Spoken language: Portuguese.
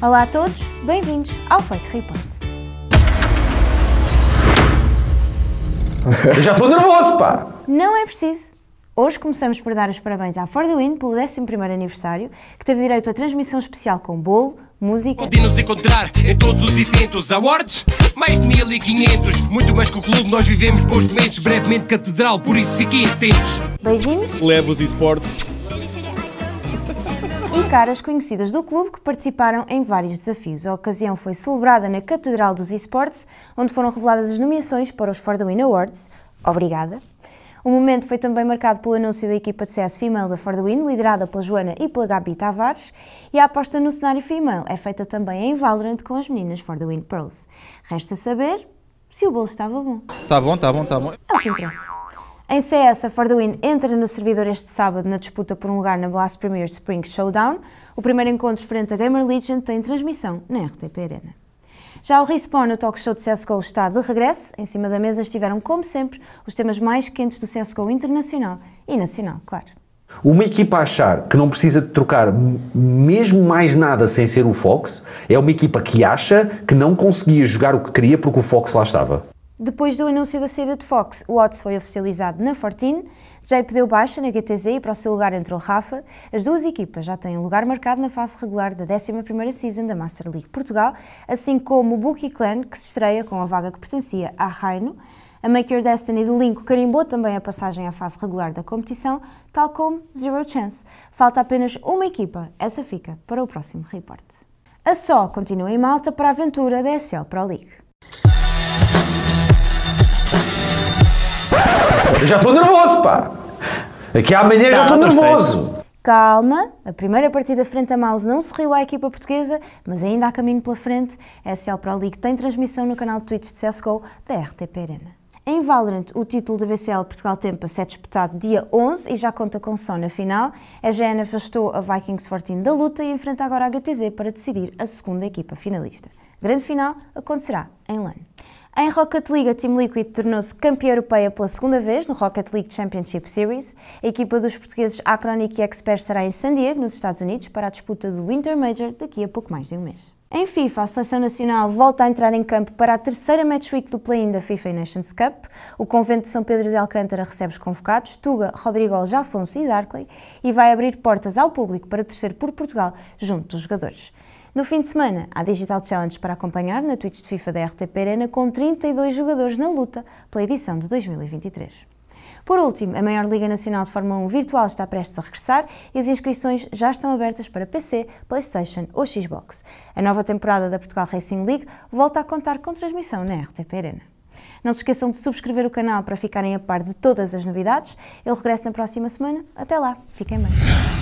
Olá a todos, bem-vindos ao Fake Report. Eu já estou nervoso, pá! Não é preciso. Hoje começamos por dar os parabéns à Ford Win pelo 11 aniversário, que teve direito a transmissão especial com bolo, música... Podem nos encontrar em todos os eventos, awards, mais de 1500, muito mais que o clube, nós vivemos bons momentos, brevemente catedral, por isso fiquem atentos. Beijinhos. Leva os esportes e caras conhecidas do clube que participaram em vários desafios. A ocasião foi celebrada na Catedral dos Esportes, onde foram reveladas as nomeações para os Fordwin Win Awards. Obrigada! O momento foi também marcado pelo anúncio da equipa de CS Female da Fordwin, Win, liderada pela Joana e pela Gabi Tavares, e a aposta no cenário female é feita também em Valorant com as meninas Fordwin Win Pearls. Resta saber se o bolo estava bom. Está bom, está bom, está bom. É o que interessa. Em CS, a Farduin entra no servidor este sábado na disputa por um lugar na Blast Premier Spring Showdown. O primeiro encontro frente a Gamer Legion tem transmissão na RTP Arena. Já o Respawn, o talk show de CSGO, está de regresso. Em cima da mesa estiveram, como sempre, os temas mais quentes do CSGO internacional e nacional, claro. Uma equipa a achar que não precisa de trocar mesmo mais nada sem ser o Fox é uma equipa que acha que não conseguia jogar o que queria porque o Fox lá estava. Depois do anúncio da saída de Fox, o odds foi oficializado na 14, Jay pediu baixa na GTZ e para o seu lugar entrou Rafa. As duas equipas já têm lugar marcado na fase regular da 11ª season da Master League Portugal, assim como o Bookie Clan, que se estreia com a vaga que pertencia a Reino. A Make Your Destiny de Linko carimbou também a passagem à fase regular da competição, tal como Zero Chance. Falta apenas uma equipa, essa fica para o próximo reporte. A Só continua em malta para a aventura da SL Pro League. Eu já estou nervoso, pá. Aqui é que amanhã já estou nervoso. Calma, a primeira partida frente a Maus não sorriu à equipa portuguesa, mas ainda há caminho pela frente. A SL Pro League tem transmissão no canal de Twitch de CSGO da RTP Arena. Em Valorant, o título da VCL Portugal Tempas é disputado dia 11 e já conta com som na final. A GN afastou a Vikings 14 da luta e enfrenta agora a HTZ para decidir a segunda equipa finalista grande final acontecerá em LAN. Em Rocket League, a Team Liquid tornou-se campeã europeia pela segunda vez no Rocket League Championship Series. A equipa dos portugueses Acronic e Expert estará em San Diego, nos Estados Unidos, para a disputa do Winter Major daqui a pouco mais de um mês. Em FIFA, a seleção nacional volta a entrar em campo para a terceira match week do play-in da FIFA Nations Cup. O convento de São Pedro de Alcântara recebe os convocados Tuga, Rodrigo Alfonso e Darkley e vai abrir portas ao público para torcer por Portugal junto dos jogadores. No fim de semana, há Digital Challenge para acompanhar na Twitch de FIFA da RTP Arena com 32 jogadores na luta pela edição de 2023. Por último, a maior Liga Nacional de Fórmula 1 virtual está prestes a regressar e as inscrições já estão abertas para PC, PlayStation ou Xbox. A nova temporada da Portugal Racing League volta a contar com transmissão na RTP Arena. Não se esqueçam de subscrever o canal para ficarem a par de todas as novidades. Eu regresso na próxima semana. Até lá, fiquem bem.